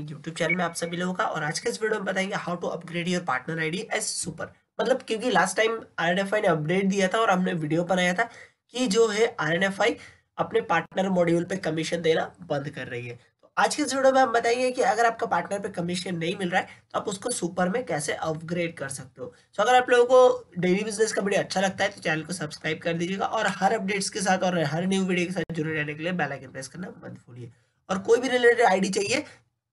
take YouTube channel में आप सभी लोगों का और आज के इस वीडियो में बताएंगे how to upgrade your partner ID as super मतलब क्योंकि लास्ट टाइम आरएनएफआई ने अपडेट दिया था और हमने वीडियो बनाया था कि जो है आरएनएफआई अपने पार्टनर मॉड्यूल पे कमीशन देना बंद कर रही है तो आज के इस वीडियो में हम बताएंगे कि अगर आपका पार्टनर पे कमीशन नहीं मिल रहा है तो आप उसको सुपर में कैसे अपग्रेड कर सकते हो तो अगर आप लोगों को डेली बिजनेस का वीडियो अच्छा लगता है तो चैनल को सब्सक्राइब कर दीजिएगा और हर अपडेट्स के साथ और हर न्यू वीडियो के साथ जुड़े रहने के लिए बेल आइकन प्रेस करना मत भूलिए और कोई भी रिलेटेड आईडी चाहिए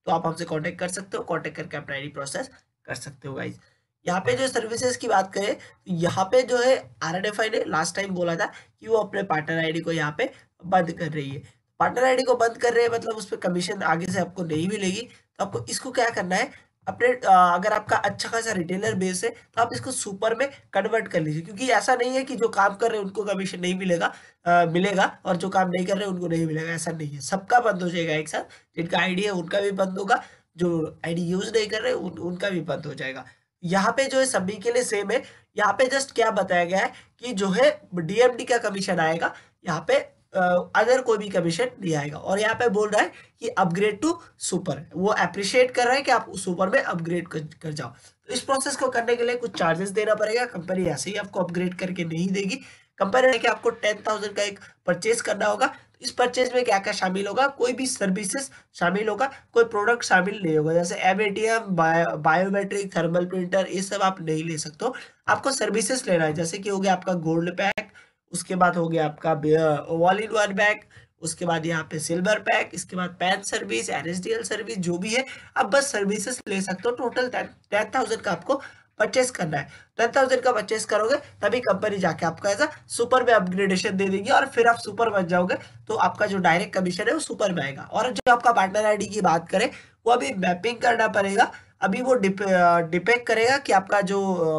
तो आप हमसे कॉन्टेक्ट कर सकते हो कॉन्टेक्ट करके अपना आईडी प्रोसेस कर सकते हो गाइज यहाँ पे जो सर्विसेज की बात करें तो यहाँ पे जो है आर एफ आई ने लास्ट टाइम बोला था कि वो अपने पार्टनर आईडी को यहाँ पे बंद कर रही है पार्टनर आईडी को बंद कर रहे हैं मतलब उस पर कमीशन आगे से आपको नहीं मिलेगी तो आपको इसको क्या करना है अपने अगर आपका अच्छा खासा रिटेलर बेस है तो आप इसको सुपर में कन्वर्ट कर लीजिए क्योंकि ऐसा नहीं है कि जो काम कर रहे हैं उनको कमीशन नहीं मिलेगा आ, मिलेगा और जो काम नहीं कर रहे हैं उनको नहीं मिलेगा ऐसा नहीं है सबका बंद हो जाएगा एक साथ जिनका आईडी है उनका भी बंद होगा जो आईडी यूज नहीं कर रहे उन, उनका भी बंद हो जाएगा यहाँ पे जो है सभी के लिए सेम है यहाँ पे जस्ट क्या बताया गया है कि जो है डीएमडी का कमीशन आएगा यहाँ पे अदर कोई भी कमीशन नहीं आएगा और यहाँ पे बोल रहा है कि अपग्रेड टू सुपर वो अप्रिशिएट कर रहा है कि आप सुपर में अपग्रेड कर, कर जाओ तो इस प्रोसेस को करने के लिए कुछ चार्जेस देना पड़ेगा कंपनी ऐसे ही आपको अपग्रेड करके नहीं देगी कंपनी है कि आपको टेन थाउजेंड का एक परचेज करना होगा तो इस परचेज में क्या क्या शामिल होगा कोई भी सर्विसेज शामिल होगा कोई प्रोडक्ट शामिल नहीं होगा जैसे M A T M biometric thermal printer ये सब आप नहीं ले सकते हो आपको सर्विसेज लेना है जैसे कि हो गया आपका गोल्ड पैक उसके बाद हो गया आपका ऑल इन वन बैग उसके बाद यहाँ पे सिल्वर पैक इसके बाद पैन सर्विस एनएसडीएल सर्विस जो भी है आप बस सर्विसेस ले सकते हो टोटल टेन थाउजेंड का आपको परचेस करना है टेन थाउजेंड का परचेस करोगे तभी कंपनी जाके आपको ऐसा सुपर में अपग्रेडेशन दे देगी और फिर आप सुपर बन जाओगे तो आपका जो डायरेक्ट कमीशन है वो सुपर में आएगा और जो आपका पार्टनर आईडी की बात करें वो अभी मैपिंग करना पड़ेगा अभी वो डिप डिपेक्ट करेगा कि आपका जो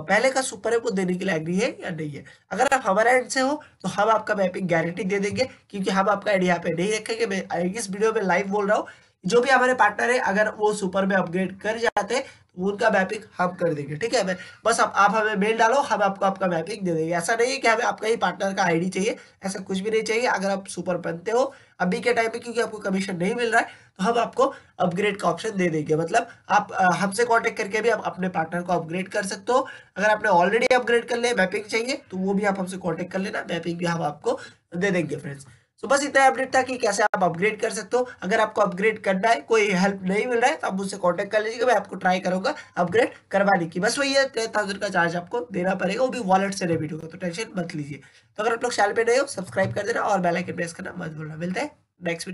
पहले का सुपर है वो देने के लिए एग्री है या नहीं है अगर आप हमारे एंड से हो तो हम आपका मैपिंग गारंटी दे देंगे क्योंकि हम आपका एड यहाँ पे नहीं रखेंगे मैं इस वीडियो में लाइव बोल रहा हूँ जो भी हमारे पार्टनर है अगर वो सुपर में अपग्रेड कर जाते तो उनका मैपिंग हम कर देंगे ठीक है बस आप आप हमें मेल डालो हम आपको आपका मैपिंग दे देंगे ऐसा नहीं है कि हमें आपका ही पार्टनर का आईडी चाहिए ऐसा कुछ भी नहीं चाहिए अगर आप सुपर बनते हो अभी के टाइम में क्योंकि आपको कमीशन नहीं मिल रहा है तो हम आपको अपग्रेड का ऑप्शन दे देंगे मतलब आप हमसे कॉन्टेक्ट करके भी आप अपने पार्टनर को अपग्रेड कर सकते हो अगर आपने ऑलरेडी अपग्रेड कर लिया मैपिंग चाहिए तो वो भी आप हमसे कॉन्टेक्ट कर लेना मैपिंग भी हम आपको दे देंगे फ्रेंड्स तो बस इतना अपडेट था कि कैसे आप अपग्रेड कर सकते हो अगर आपको अपग्रेड करना है कोई हेल्प नहीं मिल रहा है तो आप मुझसे कांटेक्ट कर लीजिएगा मैं आपको ट्राई करूंगा अपग्रेड करवाने की बस वही है टेन थाउजेंड का चार्ज आपको देना पड़ेगा वो भी वॉलेट से रेबिट होगा तो टेंशन मत लीजिए तो अगर आप लोग चैनल पे नहीं हो सब्सक्राइब कर देना और बेलाइकन प्रेस करना मत बोलना मिलता है नेक्स्ट वीडियो